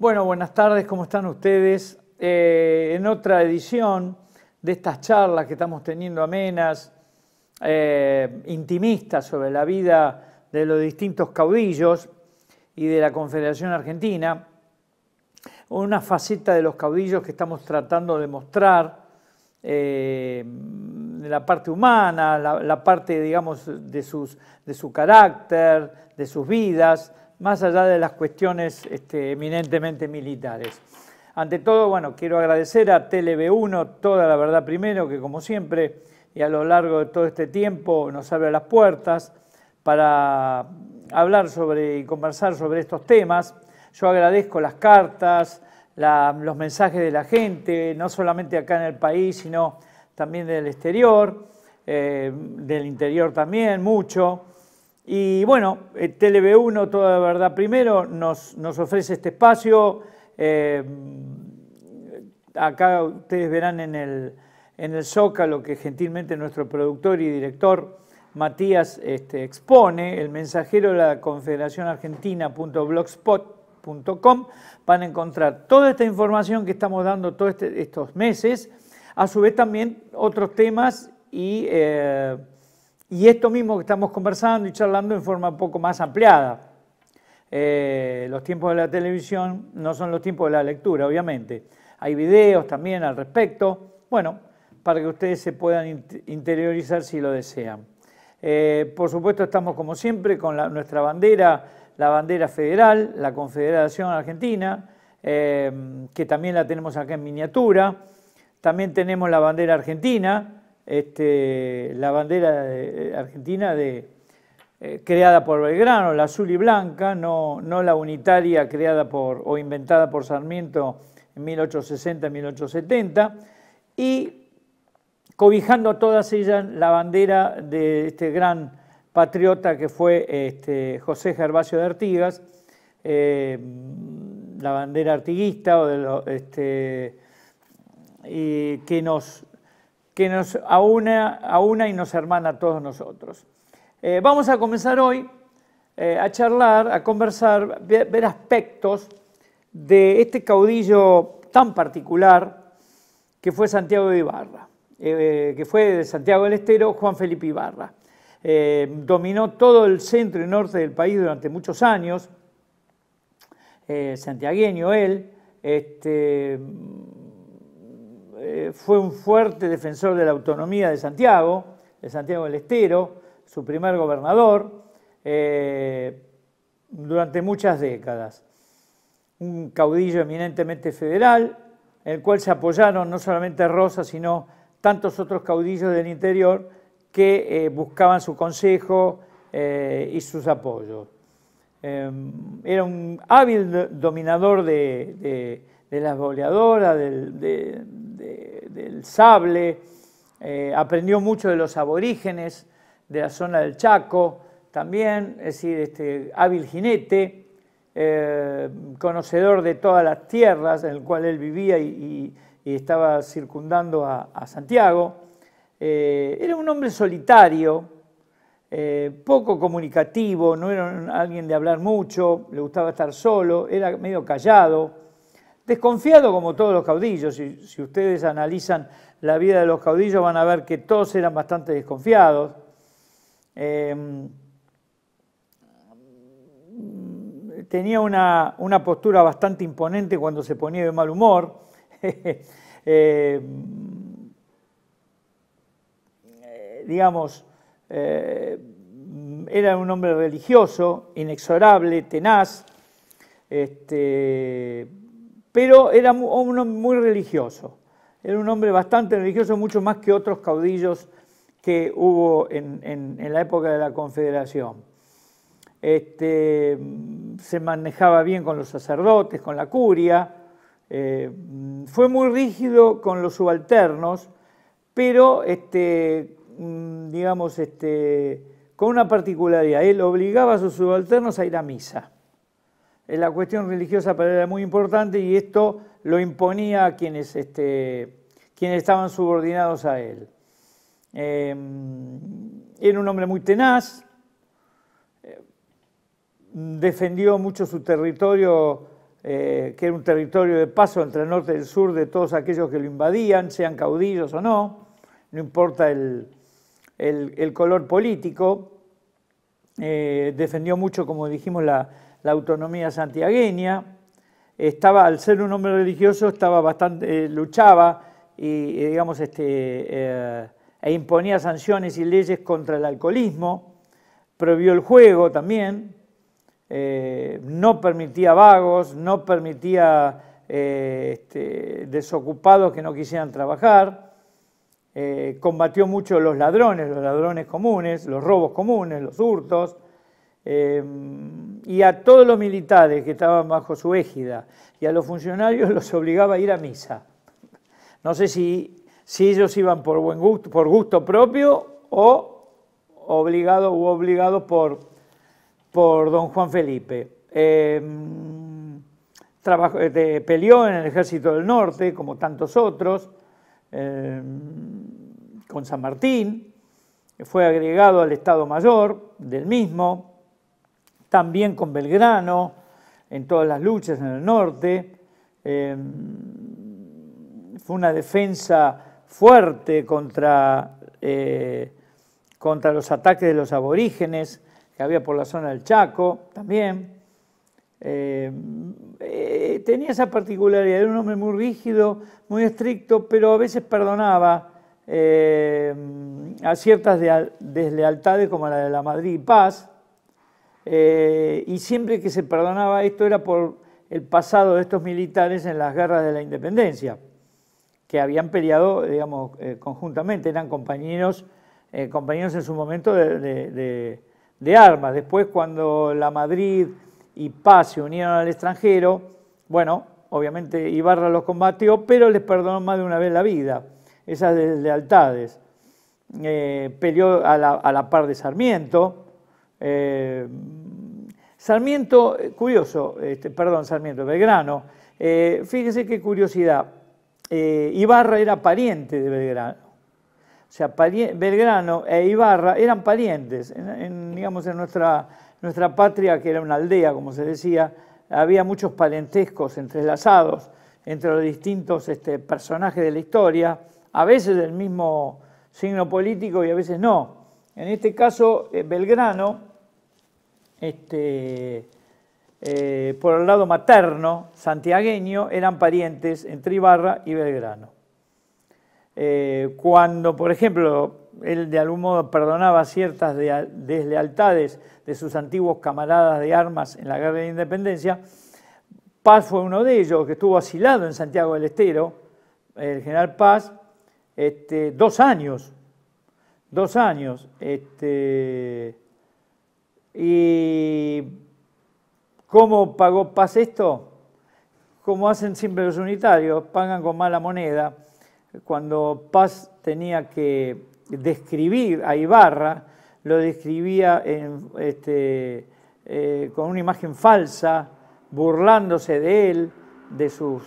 Bueno, buenas tardes, ¿cómo están ustedes? Eh, en otra edición de estas charlas que estamos teniendo amenas, eh, intimistas sobre la vida de los distintos caudillos y de la Confederación Argentina, una faceta de los caudillos que estamos tratando de mostrar, eh, la parte humana, la, parte, digamos, de su carácter, de sus vidas, más allá de las cuestiones este, eminentemente militares. Ante todo, bueno, quiero agradecer a TLB1, Toda la Verdad Primero, que como siempre y a lo largo de todo este tiempo nos abre las puertas para hablar sobre y conversar sobre estos temas. Yo agradezco las cartas, los mensajes de la gente, no solamente acá en el país, sino también del exterior, eh, del interior también, mucho. Y bueno, eh, TeleV1, Toda la Verdad Primero, nos, nos ofrece este espacio. Eh, acá ustedes verán en el, en el Zócalo que gentilmente nuestro productor y director Matías este, expone, el mensajero de la Confederación Argentina.blogspot.com, van a encontrar toda esta información que estamos dando todos este, estos meses, a su vez también otros temas y... Eh, y esto mismo que estamos conversando y charlando en forma un poco más ampliada. Eh, los tiempos de la televisión no son los tiempos de la lectura, obviamente. Hay videos también al respecto. Bueno, para que ustedes se puedan interiorizar si lo desean. Eh, por supuesto, estamos como siempre con nuestra bandera, la bandera federal, la Confederación Argentina, eh, que también la tenemos acá en miniatura. También tenemos la bandera argentina, este, la bandera de, eh, argentina de, eh, creada por Belgrano, la azul y blanca, no, no la unitaria creada por o inventada por Sarmiento en 1860-1870, y cobijando todas ellas la bandera de este gran patriota que fue este, José Gervasio de Artigas, eh, la bandera artiguista o este, y que nos que nos aúna, y nos hermana a todos nosotros. Eh, vamos a comenzar hoy eh, a charlar, a conversar, ver, ver, aspectos de este caudillo tan particular que fue Santiago de Ibarra, eh, que fue de Santiago del Estero, Juan Felipe Ibarra. dominó todo el centro y norte del país durante muchos años, santiagueño él, este, eh, fue un fuerte defensor de la autonomía de Santiago, de Santiago del Estero, su primer gobernador, eh, durante muchas décadas. Un caudillo eminentemente federal, el cual se apoyaron no solamente Rosa, sino tantos otros caudillos del interior que eh, buscaban su consejo y sus apoyos. Em, era un hábil dominador de, las boleadoras, de, el sable, eh, aprendió mucho de los aborígenes, de la zona del Chaco, también, es decir, este hábil jinete, eh, conocedor de todas las tierras en las cuales él vivía y, estaba circundando a, Santiago. Eh, era un hombre solitario, poco comunicativo, no era alguien de hablar mucho, le gustaba estar solo, era medio callado. Desconfiado como todos los caudillos, si, ustedes analizan la vida de los caudillos van a ver que todos eran bastante desconfiados. Em, tenía una, postura bastante imponente cuando se ponía de mal humor. Em, digamos, em, era un hombre religioso, inexorable, tenaz, este, pero era un hombre muy religioso. Era un hombre bastante religioso, mucho más que otros caudillos que hubo en, la época de la Confederación. Este, se manejaba bien con los sacerdotes, con la curia, eh, fue muy rígido con los subalternos, pero este, mm, digamos, este, con una particularidad, él obligaba a sus subalternos a ir a misa. Eh, la cuestión religiosa para él era muy importante y esto lo imponía a quienes, este, quienes estaban subordinados a él. Eh, era un hombre muy tenaz, eh, defendió mucho su territorio, que era un territorio de paso entre el norte y el sur de todos aquellos que lo invadían, sean caudillos o no, no importa el color político. defendió mucho, como dijimos, la, la autonomía santiagueña. Estaba, al ser un hombre religioso, estaba bastante, eh, luchaba y, eh, digamos, este, eh, e imponía sanciones y leyes contra el alcoholismo, prohibió el juego también, no permitía vagos, no permitía este, desocupados que no quisieran trabajar, combatió mucho los ladrones, los ladrones comunes, los robos comunes, los hurtos, Em, y a todos los militares que estaban bajo su égida y a los funcionarios los obligaba a ir a misa. No sé si, ellos iban por, buen gusto, por gusto propio o obligado u obligado por, por don Juan Felipe. Em, este, peleó en el ejército del norte, como tantos otros, em, con San Martín, fue agregado al Estado Mayor del mismo, también con Belgrano, en todas las luchas en el norte. Eh, fue una defensa fuerte contra, eh, contra los ataques de los aborígenes que había por la zona del Chaco también. Eh, tenía esa particularidad, era un hombre muy rígido, muy estricto, pero a veces perdonaba a ciertas deslealtades como la de la Madrid y Paz, eh, y siempre que se perdonaba esto era por el pasado de estos militares en las guerras de la independencia, que habían peleado, digamos, eh, conjuntamente, eran compañeros, eh, compañeros en su momento de, armas. Después, cuando la Madrid y Paz se unieron al extranjero, bueno, obviamente Ibarra los combatió, pero les perdonó más de una vez la vida, esas lealtades. peleó a la par de Sarmiento, eh, Sarmiento, eh, curioso, este, perdón, Sarmiento, Belgrano, eh, fíjese qué curiosidad, eh, Ibarra era pariente de Belgrano, o sea, Belgrano e Ibarra eran parientes, en, digamos, en nuestra, patria, que era una aldea, como se decía, había muchos parentescos entrelazados entre los distintos este, personajes de la historia, a veces del mismo signo político y a veces no. En este caso, Belgrano este, eh, por el lado materno, santiagueño, eran parientes entre Ibarra y Belgrano. Eh, cuando, por ejemplo, él de algún modo perdonaba ciertas deslealtades de sus antiguos camaradas de armas en la guerra de independencia, Paz fue uno de ellos, que estuvo asilado en Santiago del Estero, el general Paz, este, dos años, dos años. Este, ¿Y cómo pagó Paz esto? Como hacen siempre los unitarios, pagan con mala moneda. Cuando Paz tenía que describir a Ibarra, lo describía este, eh, con una imagen falsa, burlándose de él, de sus,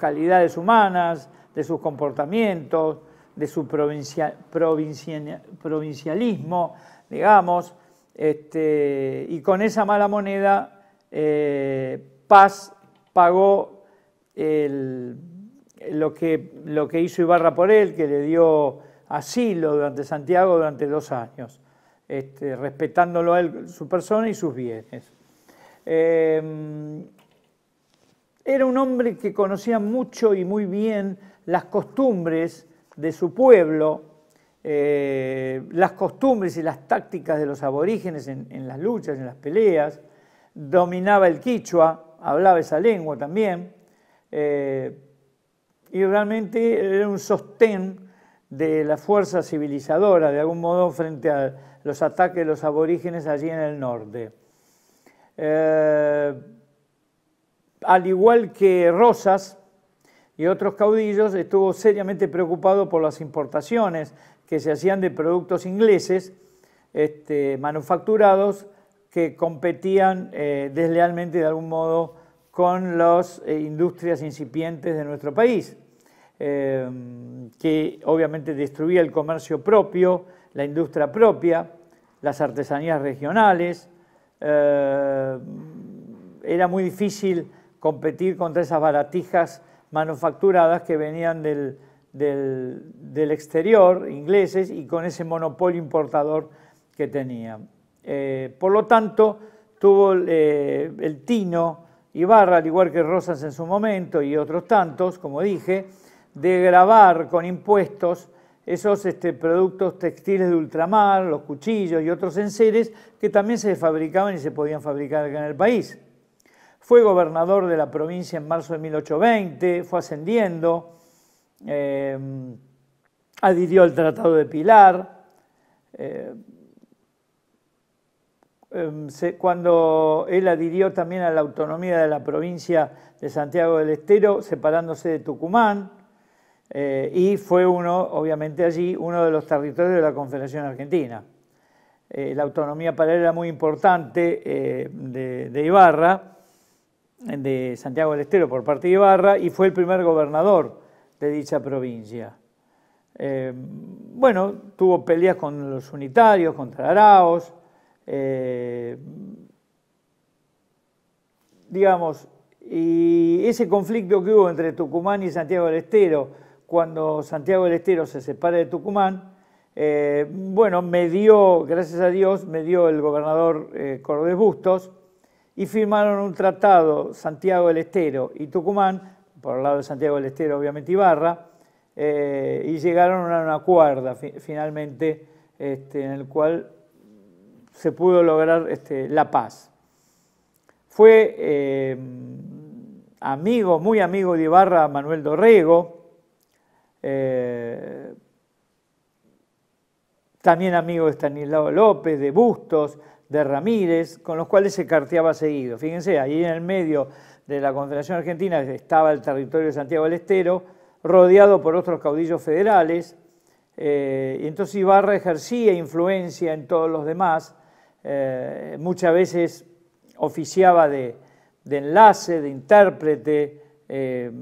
calidades humanas, de sus comportamientos, de su provincialismo, digamos. Este, y con esa mala moneda, eh, Paz pagó lo, que, hizo Ibarra por él, que le dio asilo durante Santiago durante dos años, este, respetándolo a él, su persona y sus bienes. Eh, era un hombre que conocía mucho y muy bien las costumbres de su pueblo, eh, las costumbres y las tácticas de los aborígenes en, las luchas, en las peleas, dominaba el quichua, hablaba esa lengua también, eh, y realmente era un sostén de la fuerza civilizadora, de algún modo, frente a los ataques de los aborígenes allí en el norte. Eh, al igual que Rosas y otros caudillos, estuvo seriamente preocupado por las importaciones que se hacían de productos ingleses este, manufacturados que competían eh, deslealmente de algún modo con las eh, industrias incipientes de nuestro país, em, que obviamente destruía el comercio propio, la industria propia, las artesanías regionales. Eh, era muy difícil competir contra esas baratijas manufacturadas que venían del, del exterior, ingleses, y con ese monopolio importador que tenía. Eh, por lo tanto, tuvo eh, el Tino Ibarra, al igual que Rosas en su momento y otros tantos, como dije, de grabar con impuestos esos este, productos textiles de ultramar, los cuchillos y otros enseres que también se fabricaban y se podían fabricar en el país. Fue gobernador de la provincia en marzo de 1820, fue ascendiendo. Eh, adhirió al Tratado de Pilar. Eh, em, cuando él adhirió también a la autonomía de la provincia de Santiago del Estero, separándose de Tucumán, eh, y fue uno, obviamente allí, uno de los territorios de la Confederación Argentina. Eh, la autonomía para él era muy importante de, Ibarra, de Santiago del Estero por parte de Ibarra, y fue el primer gobernador de dicha provincia. Eh, bueno, tuvo peleas con los unitarios, contra Araos, eh, digamos, y ese conflicto que hubo entre Tucumán y Santiago del Estero, cuando Santiago del Estero se separa de Tucumán, eh, bueno, me dio, gracias a Dios, me dio el gobernador Cordés Bustos y firmaron un tratado Santiago del Estero y Tucumán, por el lado de Santiago del Estero obviamente Ibarra, eh, y llegaron a una cuerda, finalmente este, en el cual se pudo lograr este, la paz. Fue eh, amigo, muy amigo de Ibarra Manuel Dorrego, eh, también amigo de Estanislao López, de Bustos, de Ramírez, con los cuales se carteaba seguido. Fíjense, ahí en el medio de la Confederación Argentina estaba el territorio de Santiago del Estero, rodeado por otros caudillos federales. Eh, y entonces Ibarra ejercía influencia en todos los demás, eh, muchas veces oficiaba de, enlace, de intérprete, eh,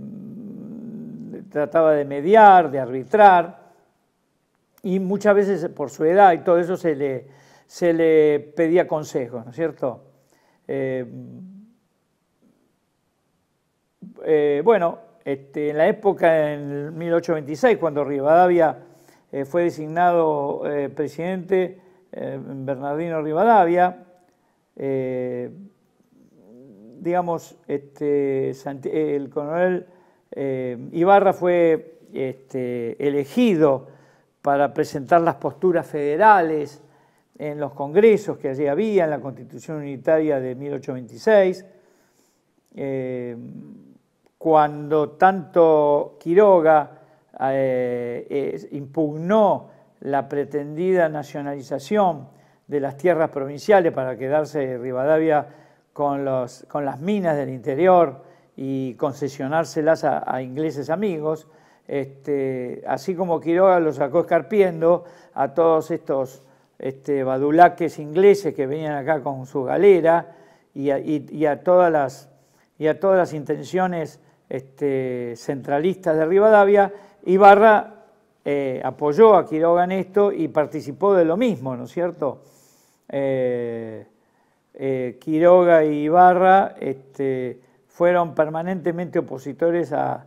trataba de mediar, de arbitrar, y muchas veces por su edad y todo eso se le, se le pedía consejo, ¿no es cierto? bueno, este, en la época, en 1826, cuando Rivadavia eh, fue designado eh, presidente, eh, Bernardino Rivadavia, digamos, este, el coronel Ibarra fue este, elegido para presentar las posturas federales en los congresos que allí había, en la Constitución Unitaria de 1826 cuando tanto Quiroga eh, impugnó la pretendida nacionalización de las tierras provinciales para quedarse Rivadavia con, las minas del interior y concesionárselas a, ingleses amigos, este, así como Quiroga lo sacó escarpiendo a todos estos este, badulaques ingleses que venían acá con su galera todas y a todas las intenciones este, centralistas de Rivadavia, Ibarra eh, apoyó a Quiroga en esto y participó de lo mismo, ¿no es cierto? Eh, eh, Quiroga y Ibarra este, fueron permanentemente opositores a,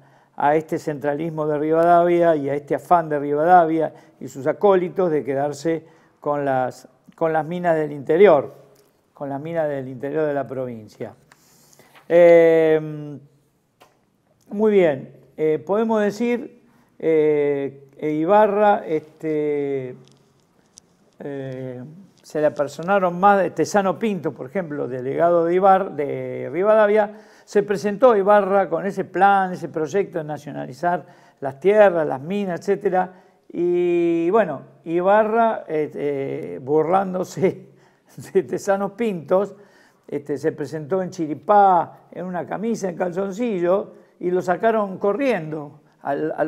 este centralismo de Rivadavia y a este afán de Rivadavia y sus acólitos de quedarse con las, con las minas del interior, con las minas del interior de la provincia. Muy bien, eh, podemos decir, eh, e Ibarra, este, eh, se le apersonaron más, de Tesano Pinto, por ejemplo, delegado de, Ibar, de Rivadavia, se presentó Ibarra con ese plan, ese proyecto de nacionalizar las tierras, las minas, etcétera, y bueno, Ibarra, borrándose burlándose de Tesano Pintos, este, se presentó en Chiripá, en una camisa, en calzoncillo, y lo sacaron corriendo al, a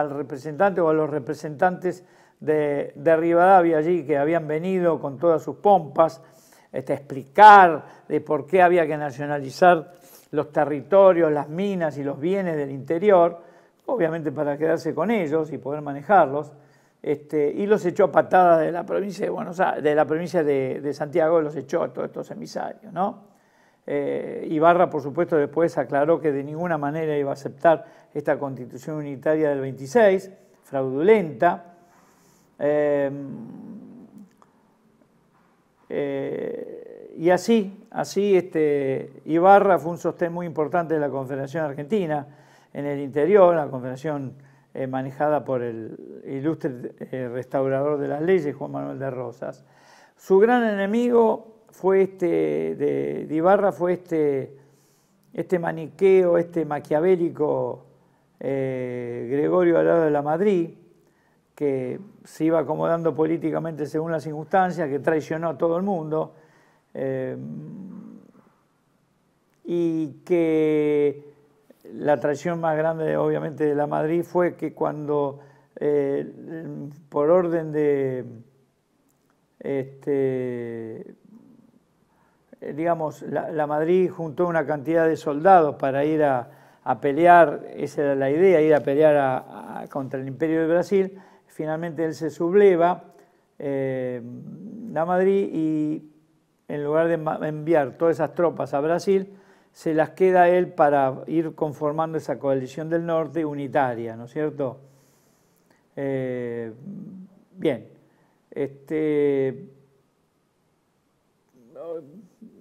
al representante o a los representantes de, de, Rivadavia allí que habían venido con todas sus pompas este, a explicar de por qué había que nacionalizar los territorios, las minas y los bienes del interior, obviamente para quedarse con ellos y poder manejarlos, este, y los echó a patadas de la provincia de Buenos Aires, de la provincia de, de Santiago, los echó a todos estos emisarios, ¿no? Eh, Ibarra, por supuesto, después aclaró que de ninguna manera iba a aceptar esta constitución unitaria del 26, fraudulenta. Em, eh, y así, así este, Ibarra fue un sostén muy importante de la Confederación Argentina en el interior, la Confederación eh, manejada por el ilustre restaurador de las leyes, Juan Manuel de Rosas. Su gran enemigo fue este, de, Ibarra fue este, este maniqueo, este maquiavélico eh, Gregorio al lado de la Madrid, que se iba acomodando políticamente según las circunstancias, que traicionó a todo el mundo, eh, y que la traición más grande, obviamente, de la Madrid fue que cuando, eh, por orden de este, eh, digamos, la, Madrid juntó una cantidad de soldados para ir a, pelear, esa era la idea, ir a pelear contra el Imperio de Brasil. Finalmente él se subleva, la eh, Madrid, y en lugar de enviar todas esas tropas a Brasil, se las queda él para ir conformando esa coalición del norte unitaria, ¿no es cierto? Eh, bien, este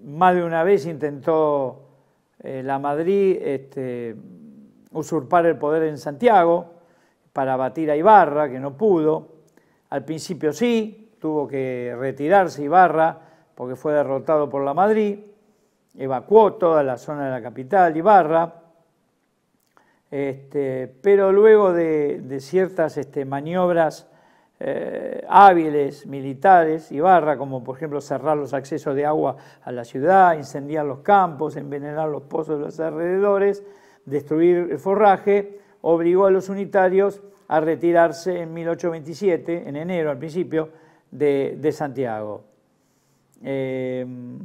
más de una vez intentó eh, la Madrid este, usurpar el poder en Santiago para batir a Ibarra, que no pudo. Al principio sí, tuvo que retirarse Ibarra porque fue derrotado por la Madrid, evacuó toda la zona de la capital Ibarra, este, pero luego de, ciertas este, maniobras eh, hábiles militares y barra, como por ejemplo cerrar los accesos de agua a la ciudad, incendiar los campos, envenenar los pozos de los alrededores, destruir el forraje, obligó a los unitarios a retirarse en 1827, en enero al principio, de, Santiago. Em,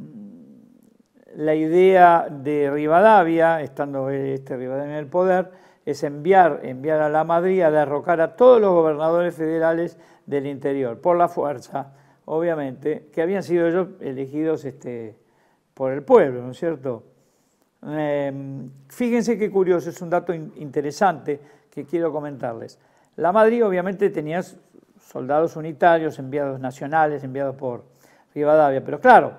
la idea de Rivadavia, estando este Rivadavia en el poder, es enviar, enviar a la Madrid a derrocar a todos los gobernadores federales del interior, por la fuerza, obviamente, que habían sido ellos elegidos este, por el pueblo, ¿no es cierto? Em, fíjense qué curioso, es un dato interesante que quiero comentarles. La Madrid obviamente tenía soldados unitarios, enviados nacionales, enviados por Rivadavia, pero claro,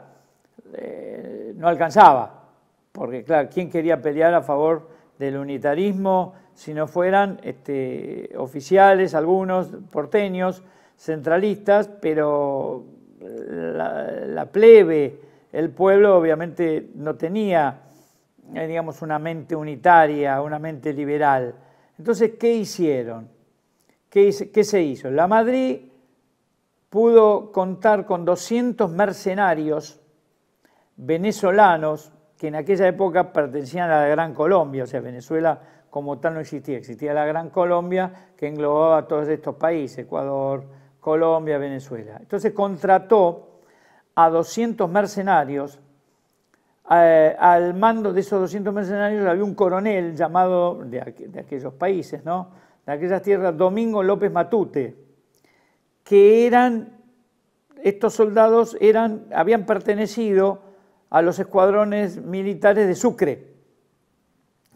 eh, no alcanzaba, porque claro, ¿quién quería pelear a favor del unitarismo, si no fueran este, oficiales, algunos porteños, centralistas, pero la, plebe, el pueblo obviamente no tenía, eh, digamos, una mente unitaria, una mente liberal. Entonces, ¿qué hicieron? qué se hizo? La Madrid pudo contar con 200 mercenarios venezolanos que en aquella época pertenecían a la Gran Colombia, o sea, Venezuela como tal no existía, existía la Gran Colombia que englobaba a todos estos países, Ecuador, Colombia, Venezuela. Entonces contrató a 200 mercenarios, eh, al mando de esos 200 mercenarios había un coronel llamado de, aquellos países, ¿no? de aquellas tierras, Domingo López Matute, que eran, estos soldados eran, habían pertenecido a los escuadrones militares de Sucre.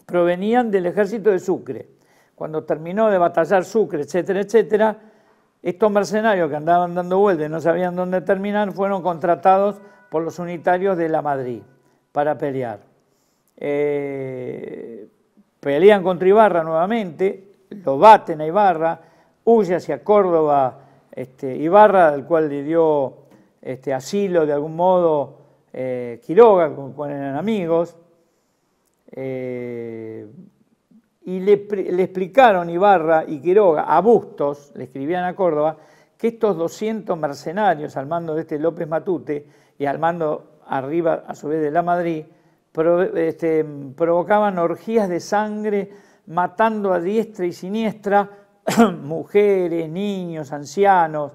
Provenían del ejército de Sucre. Cuando terminó de batallar Sucre, etcétera, etcétera, estos mercenarios que andaban dando vueltas y no sabían dónde terminar fueron contratados por los unitarios de la Madrid para pelear. Eh, pelean contra Ibarra nuevamente, lo baten a Ibarra, huye hacia Córdoba este, Ibarra, al cual le dio este, asilo de algún modo eh, Quiroga, como eran amigos, eh, y le, explicaron Ibarra y Quiroga a Bustos, le escribían a Córdoba, que estos 200 mercenarios al mando de este López Matute y al mando arriba a su vez de la Madrid, este, provocaban orgías de sangre, matando a diestra y siniestra mujeres, niños, ancianos,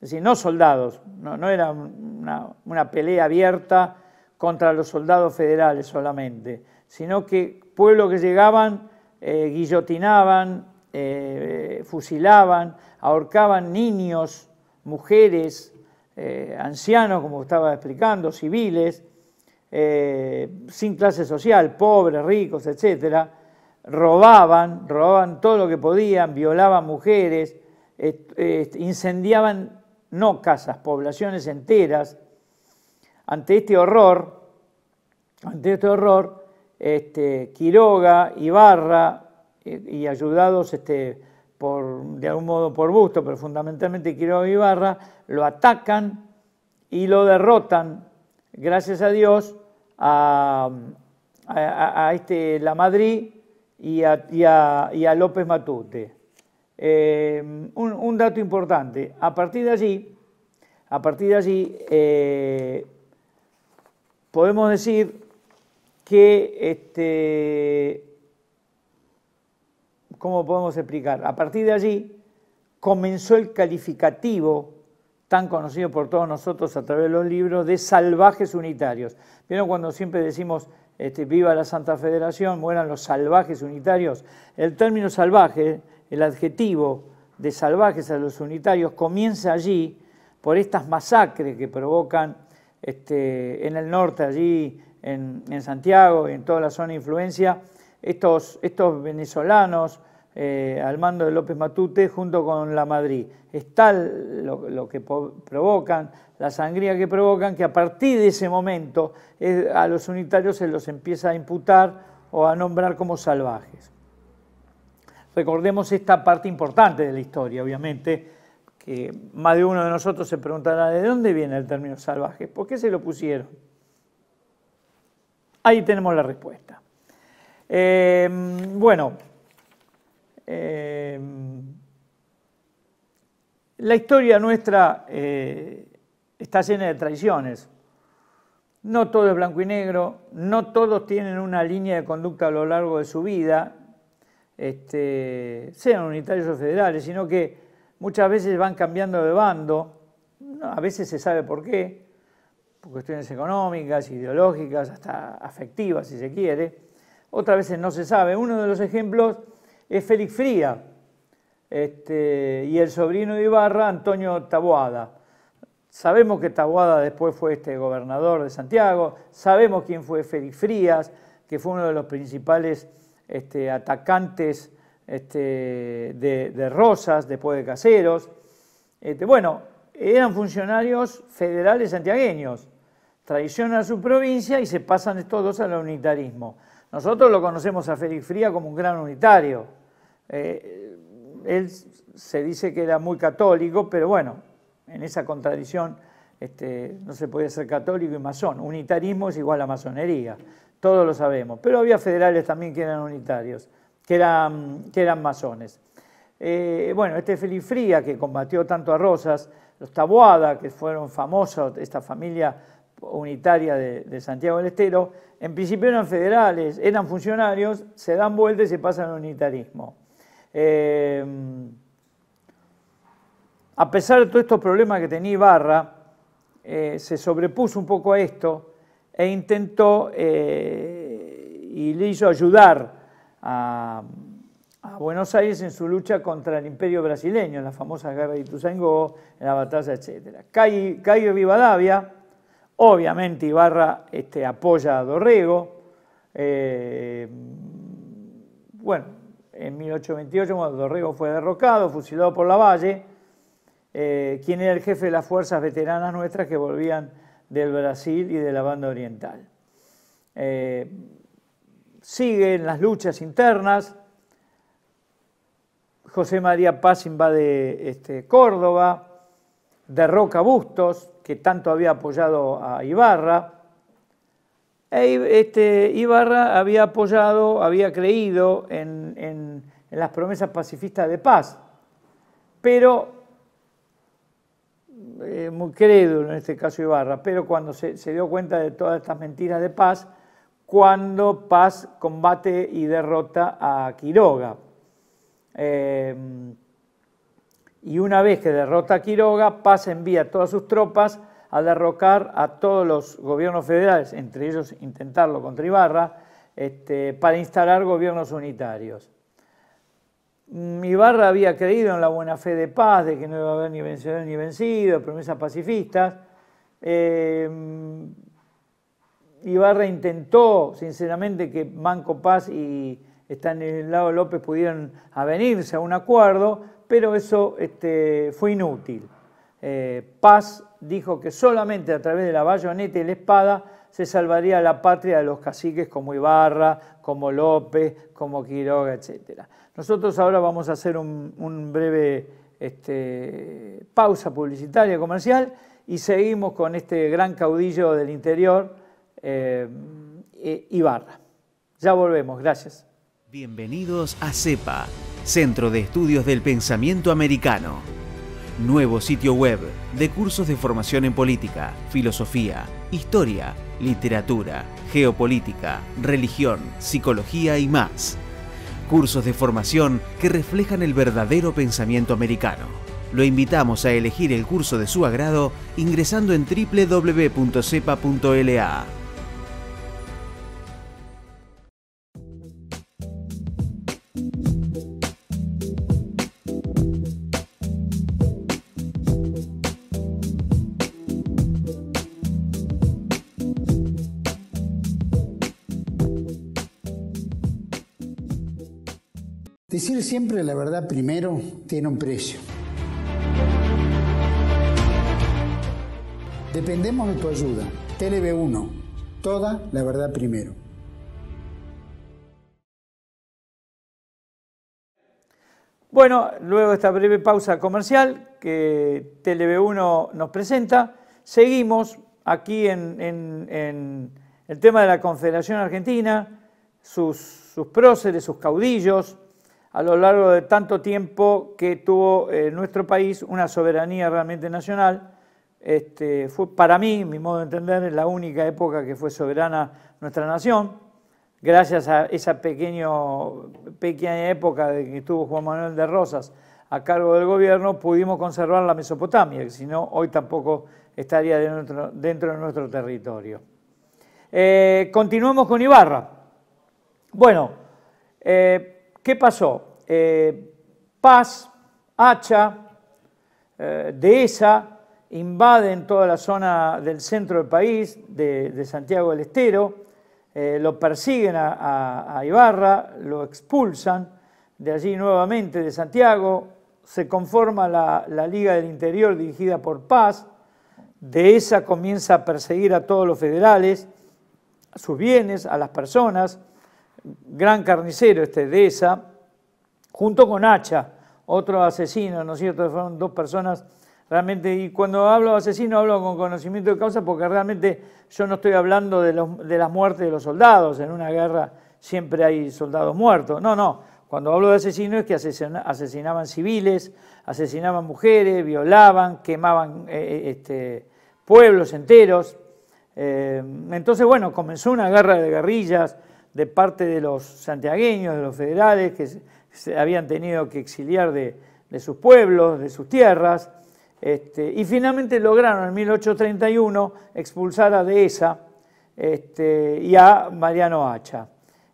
es decir, no soldados, no, era una, pelea abierta contra los soldados federales solamente, sino que pueblos que llegaban eh, guillotinaban, eh, fusilaban, ahorcaban niños, mujeres, eh, ancianos, como estaba explicando, civiles, sin clase social, pobres, ricos, etc. Robaban, robaban todo lo que podían, violaban mujeres, incendiaban no casas, poblaciones enteras. Ante este horror, ante este horror, este, Quiroga, Ibarra eh, y, ayudados este, por, de algún modo por Busto, pero fundamentalmente Quiroga y Ibarra, lo atacan y lo derrotan, gracias a Dios, a, este, la Madrid y a, y a López Matute. Eh, un, dato importante, a partir de allí, a partir de allí eh, podemos decir que, este, ¿cómo podemos explicar? A partir de allí comenzó el calificativo tan conocido por todos nosotros a través de los libros de salvajes unitarios. ¿Vieron cuando siempre decimos este, viva la Santa Federación, mueran los salvajes unitarios? El término salvaje el adjetivo de salvajes a los unitarios comienza allí por estas masacres que provocan este, en el norte, allí en, Santiago y en toda la zona de influencia, estos, estos venezolanos eh, al mando de López Matute junto con la Madrid. Es tal lo, que provocan, la sangría que provocan, que a partir de ese momento eh, a los unitarios se los empieza a imputar o a nombrar como salvajes. Recordemos esta parte importante de la historia, obviamente, que más de uno de nosotros se preguntará de dónde viene el término salvaje, por qué se lo pusieron. Ahí tenemos la respuesta. Em, bueno, em, la historia nuestra eh, está llena de traiciones. No todo es blanco y negro, no todos tienen una línea de conducta a lo largo de su vida este, sean unitarios o federales, sino que muchas veces van cambiando de bando, a veces se sabe por qué, por cuestiones económicas, ideológicas, hasta afectivas si se quiere, otras veces no se sabe. Uno de los ejemplos es Félix Fría este, y el sobrino de Ibarra, Antonio Taboada. Sabemos que Taboada después fue este gobernador de Santiago, sabemos quién fue Félix Frías, que fue uno de los principales este, atacantes este, de, Rosas, después de Caseros. Este, bueno, eran funcionarios federales santiagueños, traicionan a su provincia y se pasan estos dos al unitarismo. Nosotros lo conocemos a Félix Fría como un gran unitario. Eh, él se dice que era muy católico, pero bueno, en esa contradicción no se podía ser católico y masón. Unitarismo es igual a masonería todos lo sabemos, pero había federales también que eran unitarios, que eran, que eran masones. Eh, bueno, este Felifría que combatió tanto a Rosas, los Taboada, que fueron famosos, esta familia unitaria de, Santiago del Estero, en principio eran federales, eran funcionarios, se dan vueltas y se pasan al unitarismo. Eh, a pesar de todos estos problemas que tenía Ibarra, eh, se sobrepuso un poco a esto e intentó eh, y le hizo ayudar a, Buenos Aires en su lucha contra el imperio brasileño, en la famosa guerra de Ituzaingó, en la batalla, etc. Cayo Vivadavia obviamente Ibarra este, apoya a Dorrego, eh, bueno, en 1828 cuando Dorrego fue derrocado, fusilado por La Valle, eh, quien era el jefe de las fuerzas veteranas nuestras que volvían del Brasil y de la banda oriental. Eh, siguen las luchas internas. José María Paz invade este, Córdoba, derroca Bustos, que tanto había apoyado a Ibarra. E este, Ibarra había apoyado, había creído en, en las promesas pacifistas de paz, pero eh, muy crédulo, en este caso Ibarra, pero cuando se, dio cuenta de todas estas mentiras de Paz, cuando Paz combate y derrota a Quiroga. Eh, y una vez que derrota a Quiroga, Paz envía todas sus tropas a derrocar a todos los gobiernos federales, entre ellos intentarlo contra Ibarra, este, para instalar gobiernos unitarios. Ibarra había creído en la buena fe de paz, de que no iba a haber ni vencedor ni vencido, promesas pacifistas. Eh, Ibarra intentó, sinceramente, que Manco Paz y están en el lado López pudieran avenirse a un acuerdo, pero eso este, fue inútil. Eh, paz dijo que solamente a través de la bayoneta y la espada se salvaría la patria de los caciques como Ibarra, como López, como Quiroga, etc. Nosotros ahora vamos a hacer un, breve este, pausa publicitaria comercial y seguimos con este gran caudillo del interior, eh, eh, Ibarra. Ya volvemos, gracias. Bienvenidos a CEPA, Centro de Estudios del Pensamiento Americano. Nuevo sitio web de cursos de formación en política, filosofía, historia, literatura, geopolítica, religión, psicología y más. Cursos de formación que reflejan el verdadero pensamiento americano. Lo invitamos a elegir el curso de su agrado ingresando en www.cepa.la. siempre la verdad primero tiene un precio. Dependemos de tu ayuda. TLB1. Toda la verdad primero. Bueno, luego de esta breve pausa comercial que TLB1 nos presenta, seguimos aquí en, el tema de la Confederación Argentina, sus, sus próceres, sus caudillos, a lo largo de tanto tiempo que tuvo eh, nuestro país una soberanía realmente nacional. Este, fue para mí, mi modo de entender, la única época que fue soberana nuestra nación, gracias a esa pequeña época de que estuvo Juan Manuel de Rosas a cargo del gobierno, pudimos conservar la Mesopotamia, que si no, hoy tampoco estaría dentro, de nuestro territorio. Eh, continuemos continuamos con Ibarra. Bueno, eh, ¿Qué pasó? Eh, Paz, Hacha, eh, Dehesa invaden toda la zona del centro del país, de, Santiago del Estero, eh, lo persiguen a, Ibarra, lo expulsan de allí nuevamente, de Santiago, se conforma la, Liga del Interior dirigida por Paz, Dehesa comienza a perseguir a todos los federales, sus bienes, a las personas, gran carnicero este de esa, junto con Hacha, otro asesino, ¿no es cierto? Fueron dos personas realmente, y cuando hablo asesino hablo con conocimiento de causa porque realmente yo no estoy hablando de, los, de las muertes de los soldados, en una guerra siempre hay soldados muertos, no, no, cuando hablo de asesinos es que asesinaban civiles, asesinaban mujeres, violaban, quemaban eh, eh, este, pueblos enteros, eh, entonces bueno, comenzó una guerra de guerrillas, de parte de los santiagueños, de los federales, que se habían tenido que exiliar de, sus pueblos, de sus tierras, este, y finalmente lograron en 1831 expulsar a Dehesa este, y a Mariano Hacha.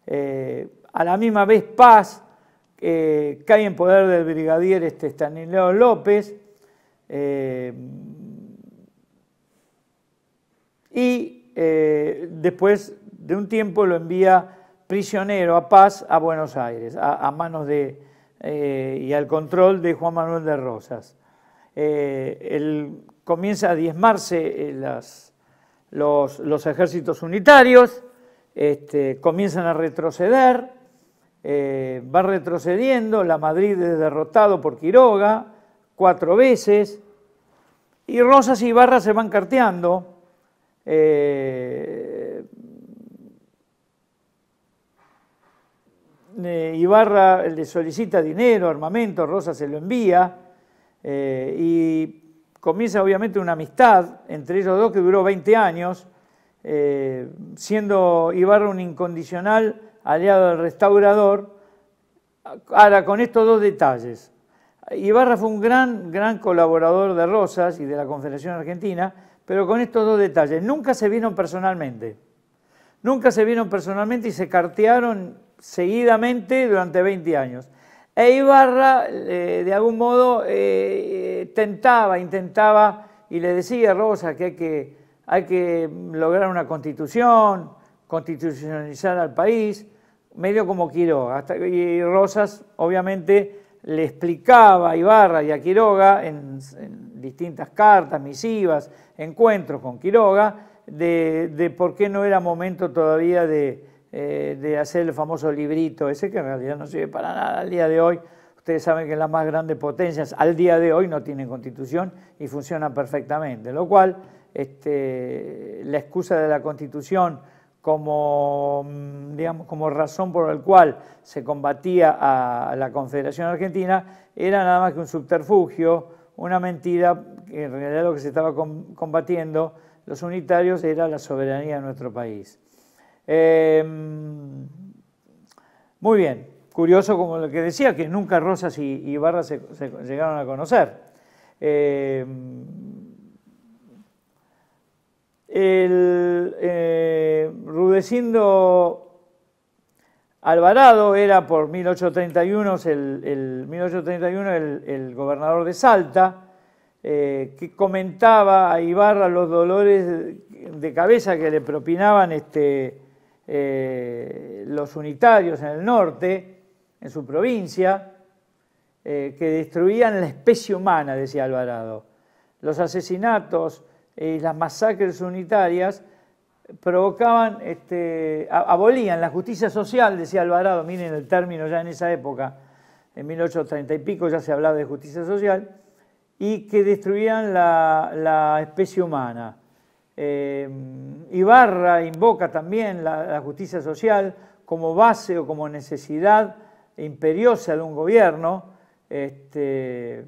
Eh, a la misma vez Paz eh, cae en poder del brigadier este, Estanislao López eh, y después de un tiempo lo envía prisionero a paz a Buenos Aires, a, manos de, eh, y al control de Juan Manuel de Rosas. Eh, comienza a diezmarse eh, las, los, ejércitos unitarios, este, comienzan a retroceder, va retrocediendo, la Madrid es derrotado por Quiroga cuatro veces, y Rosas y Barra se van carteando. Eh, Ibarra le solicita dinero, armamento, Rosas se lo envía eh, y comienza obviamente una amistad entre ellos dos que duró 20 años, eh, siendo Ibarra un incondicional aliado del restaurador. Ahora, con estos dos detalles, Ibarra fue un gran, gran colaborador de Rosas y de la Confederación Argentina, pero con estos dos detalles, nunca se vieron personalmente. Nunca se vieron personalmente y se cartearon seguidamente durante 20 años. E Ibarra, eh, de algún modo, eh, eh, tentaba, intentaba y le decía a Rosa que hay, que hay que lograr una constitución, constitucionalizar al país, medio como Quiroga. Hasta, y Rosas, obviamente, le explicaba a Ibarra y a Quiroga en, distintas cartas, misivas, encuentros con Quiroga, de, de por qué no era momento todavía de eh, de hacer el famoso librito ese que en realidad no sirve para nada al día de hoy. Ustedes saben que las más grandes potencias al día de hoy no tienen constitución y funcionan perfectamente, lo cual este, la excusa de la constitución como, mm, como razón por la cual se combatía a la Confederación Argentina era nada más que un subterfugio, una mentira, que en realidad lo que se estaba combatiendo los unitarios era la soberanía de nuestro país. Em, muy bien, curioso como lo que decía, que nunca Rosas y, Ibarra se, llegaron a conocer. Em, el, eh, Rudecindo Alvarado era por 1831 el, gobernador de Salta, eh, que comentaba a Ibarra los dolores de cabeza que le propinaban este, eh, los unitarios en el norte, en su provincia, eh, que destruían la especie humana, decía Alvarado. Los asesinatos y las masacres unitarias provocaban, este, abolían la justicia social, decía Alvarado, miren el término ya en esa época, en 1830 y pico ya se hablaba de justicia social, y que destruían la especie humana. Eh, Ibarra invoca también la, justicia social como base o como necesidad imperiosa de un gobierno. Este,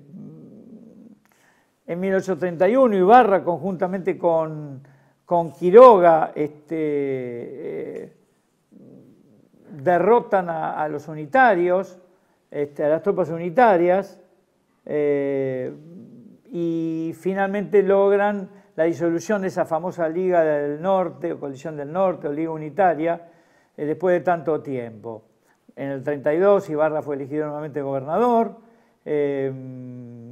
en 1831 Ibarra conjuntamente con, Quiroga este, eh, derrotan a, los unitarios, este, a las tropas unitarias, eh, y finalmente logran la disolución de esa famosa Liga del Norte o Coalición del Norte o Liga Unitaria eh, después de tanto tiempo. En el 32 Ibarra fue elegido nuevamente gobernador. Em,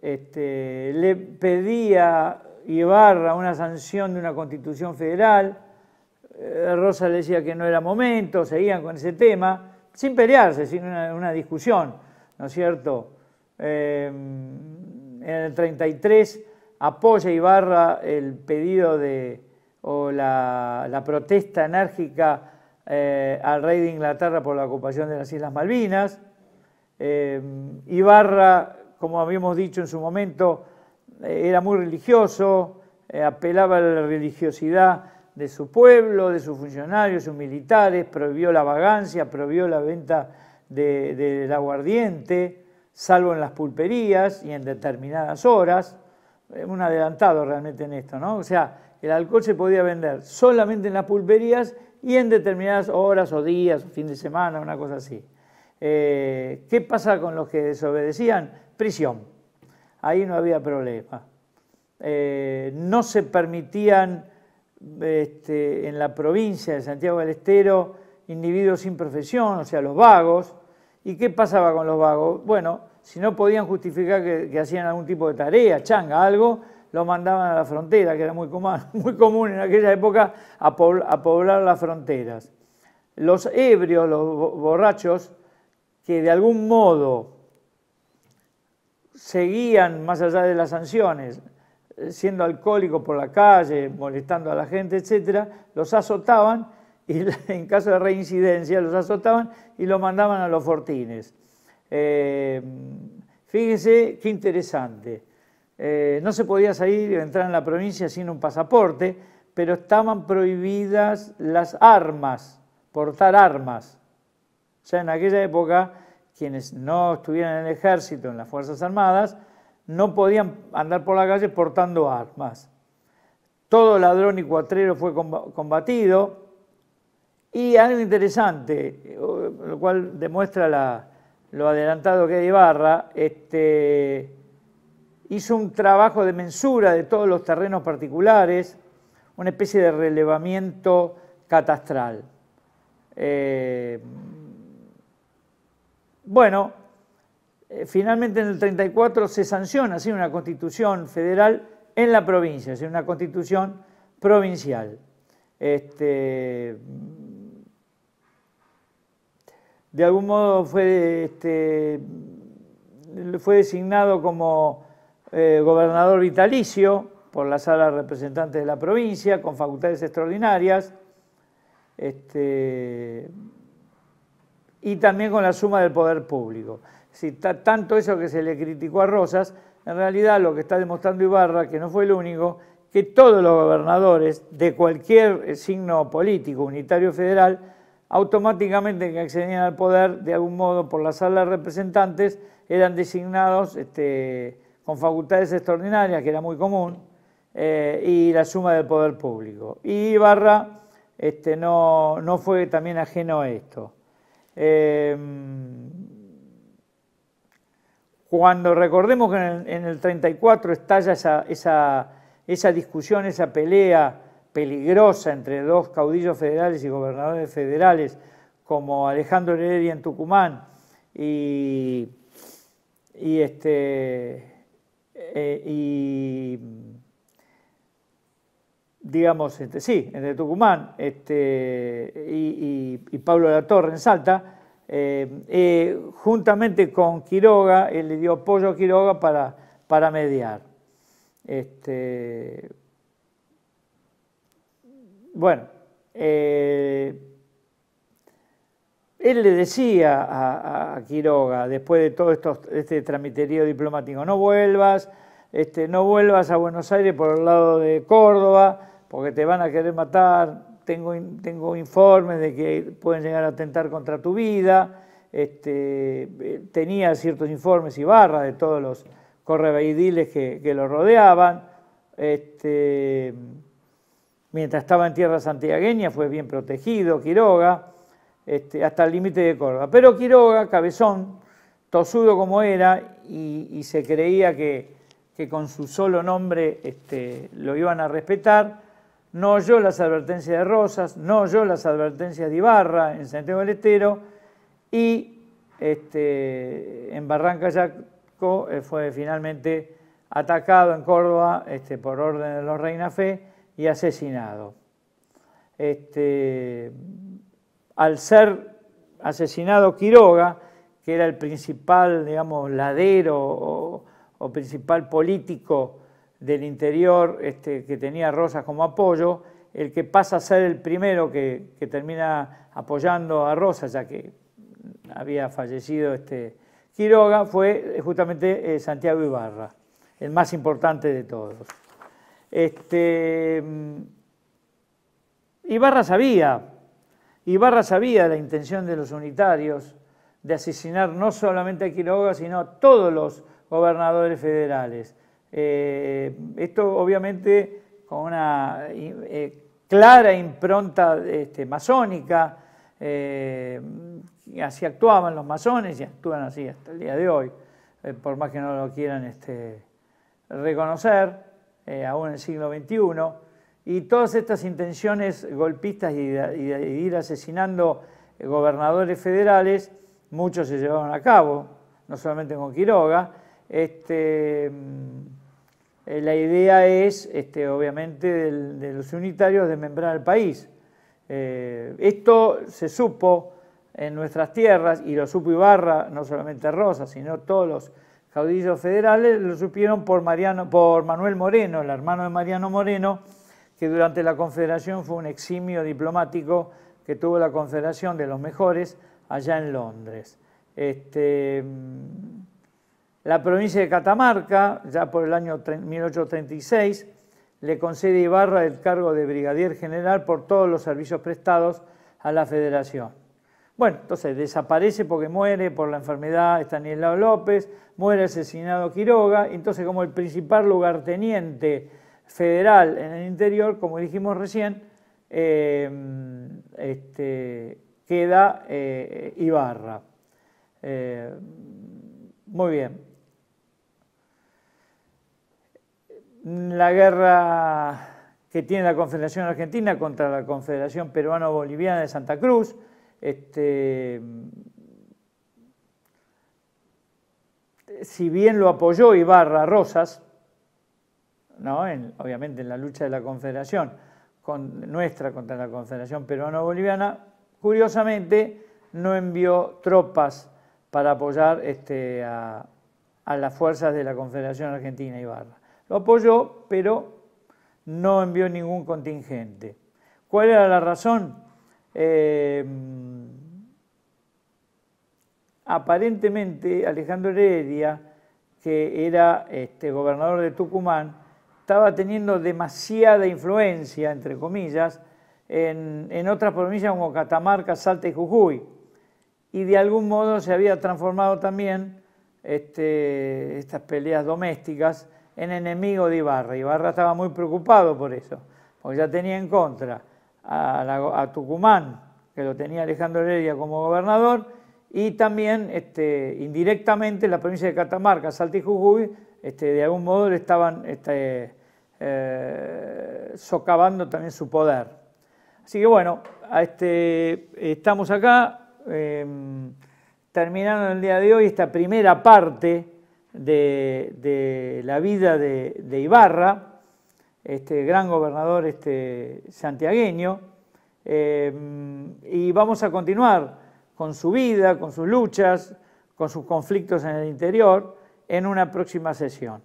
este, le pedía Ibarra una sanción de una constitución federal. Eh, Rosa le decía que no era momento, seguían con ese tema, sin pelearse, sin una, discusión, ¿no es cierto? Em, en el 33 apoya Ibarra el pedido de o la, protesta enérgica eh, al rey de Inglaterra por la ocupación de las Islas Malvinas. Eh, Ibarra, como habíamos dicho en su momento, eh, era muy religioso, apelaba a la religiosidad de su pueblo, de sus funcionarios, sus militares, prohibió la vagancia, prohibió la venta del aguardiente salvo en las pulperías y en determinadas horas. Eh, un adelantado realmente en esto, ¿no? O sea, el alcohol se podía vender solamente en las pulperías y en determinadas horas o días, o fin de semana, una cosa así. Eh, ¿Qué pasa con los que desobedecían? Prisión. Ahí no había problema. Eh, no se permitían este, en la provincia de Santiago del Estero individuos sin profesión, o sea, los vagos, ¿Y qué pasaba con los vagos? Bueno, si no podían justificar que, hacían algún tipo de tarea, changa, algo, lo mandaban a la frontera, que era muy muy común en aquella época a, poblar las fronteras. Los ebrios, los borrachos, que de algún modo seguían más allá de las sanciones, siendo alcohólicos por la calle, molestando a la gente, etc., los azotaban y en caso de reincidencia los azotaban y los mandaban a los fortines. Eh, fíjense qué interesante. Eh, no se podía salir o entrar en la provincia sin un pasaporte, pero estaban prohibidas las armas, portar armas. O sea, en aquella época, quienes no estuvieran en el ejército, en las Fuerzas Armadas, no podían andar por la calle portando armas. Todo ladrón y cuatrero fue combatido, y algo interesante, lo cual demuestra lo adelantado que es Ibarra, este, hizo un trabajo de mensura de todos los terrenos particulares, una especie de relevamiento catastral. Eh, bueno, eh, finalmente en el 34 se sanciona así una constitución federal en la provincia, es una constitución provincial. Este, de algún modo fue, este, fue designado como eh, gobernador vitalicio por la sala de representantes de la provincia, con facultades extraordinarias, este, y también con la suma del poder público. Si tanto eso que se le criticó a Rosas, en realidad lo que está demostrando Ibarra, que no fue el único, que todos los gobernadores de cualquier signo político unitario federal automáticamente que accedían al poder de algún modo por la sala de representantes eran designados este, con facultades extraordinarias, que era muy común, eh, y la suma del poder público. Y Ibarra este, no, fue también ajeno a esto. Em, cuando recordemos que en el, 34 estalla esa, esa discusión, esa pelea, peligrosa entre dos caudillos federales y gobernadores federales como Alejandro Heredia en Tucumán y, este eh, y digamos este, sí entre Tucumán este, y, Pablo de la Torre en Salta eh, eh, juntamente con Quiroga él le dio apoyo a Quiroga para, para mediar este, bueno, eh, él le decía a, Quiroga, después de todo este tramiterío diplomático, no vuelvas, este, no vuelvas a Buenos Aires por el lado de Córdoba, porque te van a querer matar, tengo, informes de que pueden llegar a atentar contra tu vida, este, tenía ciertos informes y barras de todos los correveidiles que, que lo rodeaban. Este, Mientras estaba en tierra santiagueña fue bien protegido Quiroga, este, hasta el límite de Córdoba. Pero Quiroga, cabezón, tosudo como era, y, se creía que, con su solo nombre este, lo iban a respetar, no oyó las advertencias de Rosas, no oyó las advertencias de Ibarra en Santiago del Estero, y este, en Barranca Yaco eh, fue finalmente atacado en Córdoba por orden de los Reina Fe y asesinado. Este, al ser asesinado Quiroga, que era el principal, digamos, ladero o, principal político del interior este, que tenía Rosa como apoyo, el que pasa a ser el primero que, termina apoyando a Rosa, ya que había fallecido este Quiroga, fue justamente eh, Santiago Ibarra, el más importante de todos. Este, Ibarra sabía, Ibarra sabía la intención de los unitarios de asesinar no solamente a Quiroga, sino a todos los gobernadores federales. Eh, esto obviamente con una eh, clara impronta este, masónica, eh, así actuaban los masones y actúan así hasta el día de hoy, por más que no lo quieran este, reconocer. Eh, aún en el siglo XXI, y todas estas intenciones golpistas y de, ir asesinando eh, gobernadores federales, muchos se llevaron a cabo, no solamente con Quiroga. Este, mm, eh, la idea es, este, obviamente, de los unitarios desmembrar el país. esto se supo en nuestras tierras, y lo supo Ibarra, no solamente Rosa, sino todos los caudillos federales lo supieron por, por Manuel Moreno, el hermano de Mariano Moreno, que durante la Confederación fue un eximio diplomático que tuvo la Confederación de los Mejores allá en Londres. Este, mm, la provincia de Catamarca, ya por el año 1836, le concede Ibarra el cargo de brigadier general por todos los servicios prestados a la Federación. Bueno, entonces desaparece porque muere por la enfermedad Estanislao López, muere asesinado Quiroga, entonces como el principal lugarteniente federal en el interior, como dijimos recién, eh, este, queda eh, Ibarra. Eh, muy bien. La guerra que tiene la Confederación Argentina contra la Confederación Peruano-Boliviana de Santa Cruz, este, si bien lo apoyó Ibarra Rosas, ¿no? obviamente en la lucha de la Confederación, nuestra contra la Confederación Peruano-Boliviana, curiosamente no envió tropas para apoyar este, a, a, las fuerzas de la Confederación Argentina Ibarra. Lo apoyó, pero no envió ningún contingente. ¿Cuál era la razón? Em, aparentemente Alejandro Heredia, que era este, gobernador de Tucumán, estaba teniendo demasiada influencia, entre comillas, en, otras provincias como Catamarca, Salta y Jujuy. Y de algún modo se había transformado también este, estas peleas domésticas en enemigo de Ibarra. Ibarra estaba muy preocupado por eso, porque ya tenía en contra a, Tucumán, que lo tenía Alejandro Heredia como gobernador, y también este, indirectamente la provincia de Catamarca, Salta y Jujuy, este, de algún modo le estaban este, eh, socavando también su poder. Así que bueno, estamos acá em, terminando el día de hoy esta primera parte de, la vida de Ibarra este gran gobernador este, santiagueño. Eh, y vamos a continuar con su vida, con sus luchas, con sus conflictos en el interior en una próxima sesión.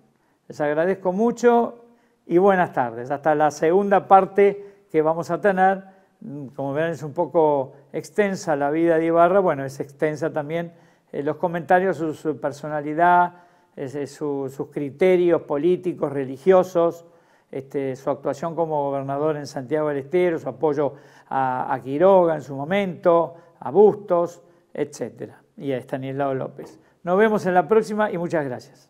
Les agradezco mucho y buenas tardes. Hasta la segunda parte que vamos a tener. Como verán es un poco extensa la vida de Ibarra, bueno, es extensa también eh, los comentarios, su, personalidad, eh, sus criterios políticos, religiosos. Este, su actuación como gobernador en Santiago del Estero, su apoyo a, a Quiroga en su momento, a Bustos, etc. Y a Estanislao López. Nos vemos en la próxima y muchas gracias.